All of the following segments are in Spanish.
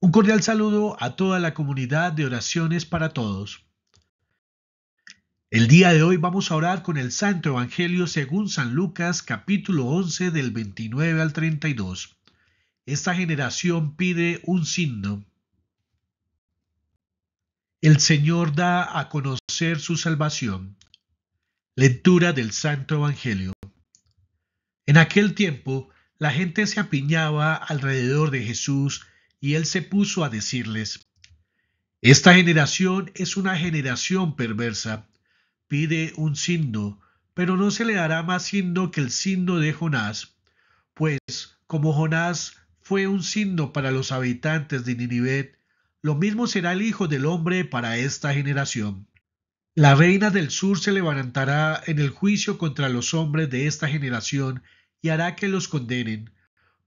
Un cordial saludo a toda la comunidad de oraciones para todos. El día de hoy vamos a orar con el Santo Evangelio según San Lucas capítulo 11 del 29 al 32. Esta generación pide un signo. El Señor da a conocer su salvación. Lectura del Santo Evangelio. En aquel tiempo, la gente se apiñaba alrededor de Jesús y él se puso a decirles, Esta generación es una generación perversa, pide un signo, pero no se le dará más signo que el signo de Jonás, pues como Jonás fue un signo para los habitantes de Ninive, lo mismo será el Hijo del Hombre para esta generación. La reina del sur se levantará en el juicio contra los hombres de esta generación y hará que los condenen,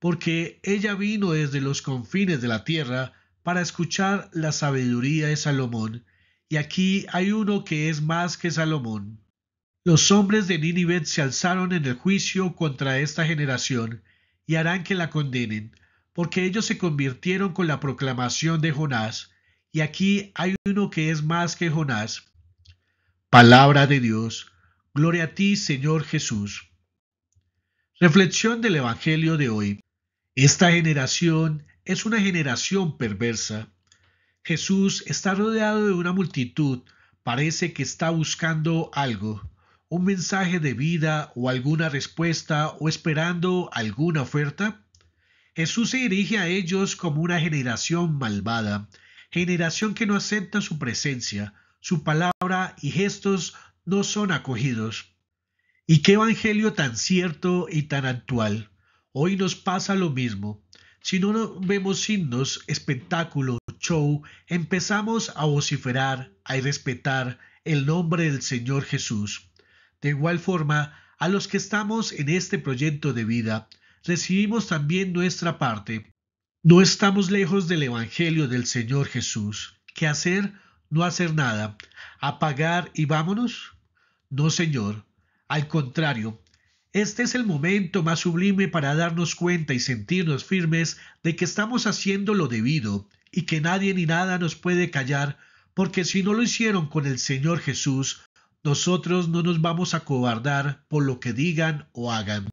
porque ella vino desde los confines de la tierra para escuchar la sabiduría de Salomón, y aquí hay uno que es más que Salomón. Los hombres de Nínive se alzaron en el juicio contra esta generación, y harán que la condenen, porque ellos se convirtieron con la proclamación de Jonás, y aquí hay uno que es más que Jonás. Palabra de Dios, gloria a ti Señor Jesús. Reflexión del Evangelio de hoy. Esta generación es una generación perversa. Jesús está rodeado de una multitud, parece que está buscando algo, un mensaje de vida o alguna respuesta o esperando alguna oferta. Jesús se dirige a ellos como una generación malvada, generación que no acepta su presencia, su palabra y gestos no son acogidos. ¿Y qué evangelio tan cierto y tan actual? Hoy nos pasa lo mismo. Si no vemos signos, espectáculo, show, empezamos a vociferar, a respetar el nombre del Señor Jesús. De igual forma, a los que estamos en este proyecto de vida, recibimos también nuestra parte. No estamos lejos del Evangelio del Señor Jesús. ¿Qué hacer? No hacer nada. ¿Apagar y vámonos? No, Señor. Al contrario, este es el momento más sublime para darnos cuenta y sentirnos firmes de que estamos haciendo lo debido y que nadie ni nada nos puede callar, porque si no lo hicieron con el Señor Jesús, nosotros no nos vamos a cobardar por lo que digan o hagan.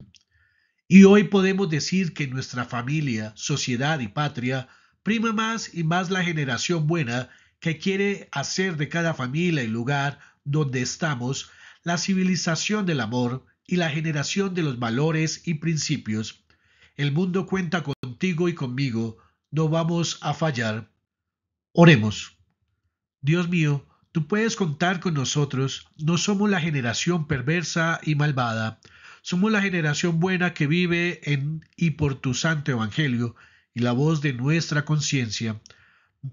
Y hoy podemos decir que nuestra familia, sociedad y patria prima más y más la generación buena que quiere hacer de cada familia y lugar donde estamos la civilización del amor y la generación de los valores y principios. El mundo cuenta contigo y conmigo, no vamos a fallar. Oremos. Dios mío, tú puedes contar con nosotros, no somos la generación perversa y malvada, somos la generación buena que vive en y por tu santo evangelio y la voz de nuestra conciencia.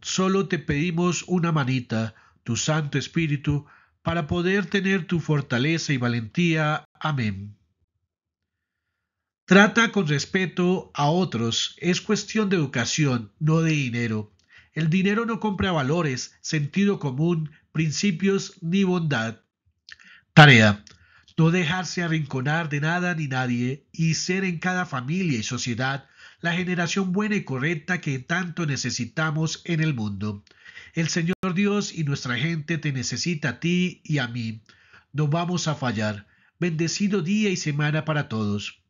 Solo te pedimos una manita, tu Santo Espíritu, para poder tener tu fortaleza y valentía Amén. Trata con respeto a otros. Es cuestión de educación, no de dinero. El dinero no compra valores, sentido común, principios ni bondad. Tarea. No dejarse arrinconar de nada ni nadie y ser en cada familia y sociedad la generación buena y correcta que tanto necesitamos en el mundo. El Señor Dios y nuestra gente te necesita a ti y a mí. No vamos a fallar. Bendecido día y semana para todos.